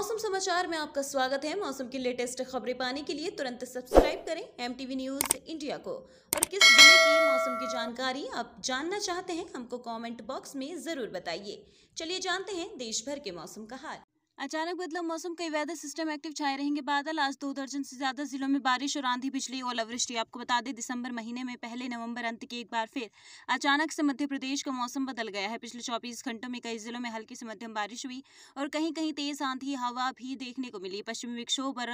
मौसम समाचार में आपका स्वागत है मौसम की लेटेस्ट खबरें पाने के लिए तुरंत सब्सक्राइब करें एम न्यूज इंडिया को और किस जिले की मौसम की जानकारी आप जानना चाहते हैं हमको कमेंट बॉक्स में जरूर बताइए चलिए जानते हैं देश भर के मौसम का हाल अचानक बदला मौसम कई वेदर सिस्टम एक्टिव छाए रहेंगे बादल आज दो दर्जन से ज्यादा जिलों में बारिश और आंधी बिजली और ओलावृष्टि आपको बता दें दिसंबर महीने में पहले नवंबर अंत के एक बार फिर अचानक से मध्य प्रदेश का मौसम बदल गया है पिछले चौबीस घंटों में कई जिलों में हल्की से मध्यम बारिश हुई और कहीं कहीं तेज आंधी हवा भी देखने को मिली पश्चिमी विक्षोभ और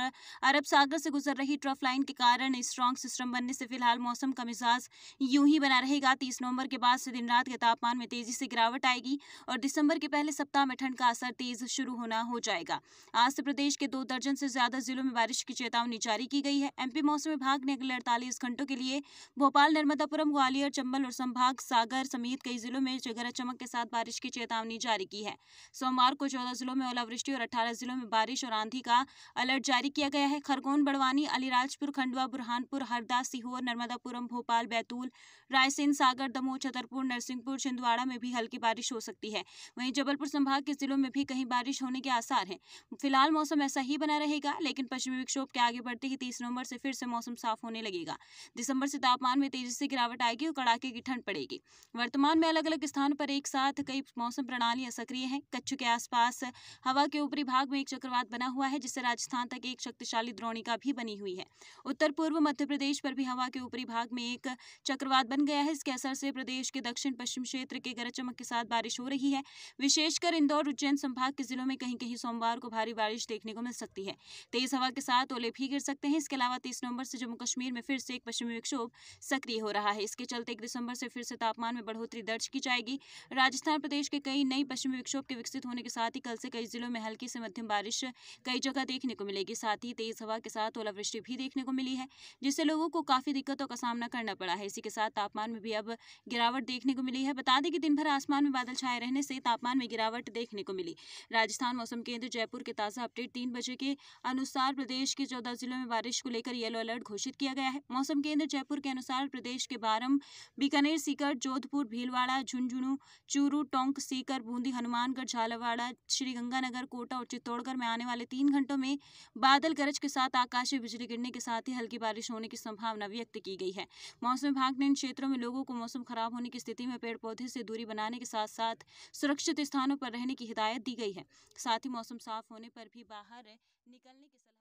अरब सागर से गुजर रही ट्रफ लाइन के कारण स्ट्रांग सिस्टम बनने से फिलहाल मौसम का मिजाज यूं ही बना रहेगा तीस नवंबर के बाद से दिन रात के तापमान में तेजी से गिरावट आएगी और दिसंबर के पहले सप्ताह में ठंड का असर तेज शुरू होना हो हो जाएगा आज से प्रदेश के दो दर्जन से ज्यादा जिलों में बारिश की चेतावनी जारी की गई है एमपी मौसम विभाग ने अगले अड़तालीस घंटों के लिए भोपाल नर्मदापुरम ग्वालियर चंबल और संभाग सागर समेत कई जिलों में गरज चमक के साथ बारिश की चेतावनी जारी की है सोमवार को चौदह जिलों में ओलावृष्टि और अठारह जिलों में बारिश और आंधी का अलर्ट जारी किया गया है खरगोन बड़वानी अलीराजपुर खंडवा बुरहानपुर हरदा सीहोर नर्मदापुरम भोपाल बैतूल रायसेन सागर दमोह छतरपुर नरसिंहपुर छिंदवाड़ा में भी हल्की बारिश हो सकती है वहीं जबलपुर संभाग के जिलों में भी कहीं बारिश होने के आसार आसार हैं फिलहाल मौसम ऐसा ही बना रहेगा लेकिन पश्चिमी विक्षोभ के आगे बढ़ते ही तीस नवंबर से फिर से मौसम साफ होने लगेगा दिसंबर से तापमान में तेजी से गिरावट आएगी और कड़ाके की ठंड पड़ेगी वर्तमान में अलग अलग स्थान पर एक साथ कई मौसम प्रणालियां सक्रिय हैं कच्छ के आसपास हवा के ऊपरी भाग में एक चक्रवात बना हुआ है जिससे राजस्थान तक एक शक्तिशाली द्रोणिका भी बनी हुई है उत्तर पूर्व मध्य प्रदेश पर भी हवा के ऊपरी भाग में एक चक्रवात बन गया है इसके असर से प्रदेश के दक्षिण पश्चिम क्षेत्र के गरज चमक के साथ बारिश हो रही है विशेषकर इंदौर उज्जैन संभाग के जिलों में कहीं ही सोमवार को भारी बारिश देखने को मिल सकती है तेज हवा के साथ ओले भी गिर सकते हैं इसके अलावा तीस नवंबर से जम्मू कश्मीर में फिर से एक पश्चिमी विक्षोभ सक्रिय हो रहा है इसके चलते एक दिसंबर से फिर से तापमान में बढ़ोतरी दर्ज की जाएगी राजस्थान प्रदेश के कई नई पश्चिमी विक्षोभ के विकसित होने के साथ ही कल से कई जिलों में हल्की से मध्यम बारिश कई जगह देखने को मिलेगी साथ ही तेज हवा के साथ ओलावृष्टि भी देखने को मिली है जिससे लोगों को काफी दिक्कतों का सामना करना पड़ा है इसी के साथ तापमान में भी अब गिरावट देखने को मिली है बता दें कि दिन भर आसमान में बादल छाए रहने से तापमान में गिरावट देखने को मिली राजस्थान मौसम मौसम केंद्र जयपुर के ताज़ा अपडेट तीन बजे के अनुसार प्रदेश के चौदह जिलों में बारिश को लेकर येलो अलर्ट घोषित किया गया है मौसम केंद्र जयपुर के अनुसार प्रदेश के बारम बीकानेर सीकर जोधपुर भीलवाड़ा झुंझुनू चूरू टोंक सीकर बूंदी हनुमानगढ़ झालावाड़ा श्रीगंगानगर कोटा और चित्तौड़गढ़ में आने वाले तीन घंटों में बादल गरज के साथ आकाश में बिजली गिरने के साथ ही हल्की बारिश होने की संभावना व्यक्त की गई है मौसम विभाग ने इन क्षेत्रों में लोगों को मौसम खराब होने की स्थिति में पेड़ पौधे से दूरी बनाने के साथ साथ सुरक्षित स्थानों पर रहने की हिदायत दी गई है साथ साथ ही मौसम साफ होने पर भी बाहर निकलने के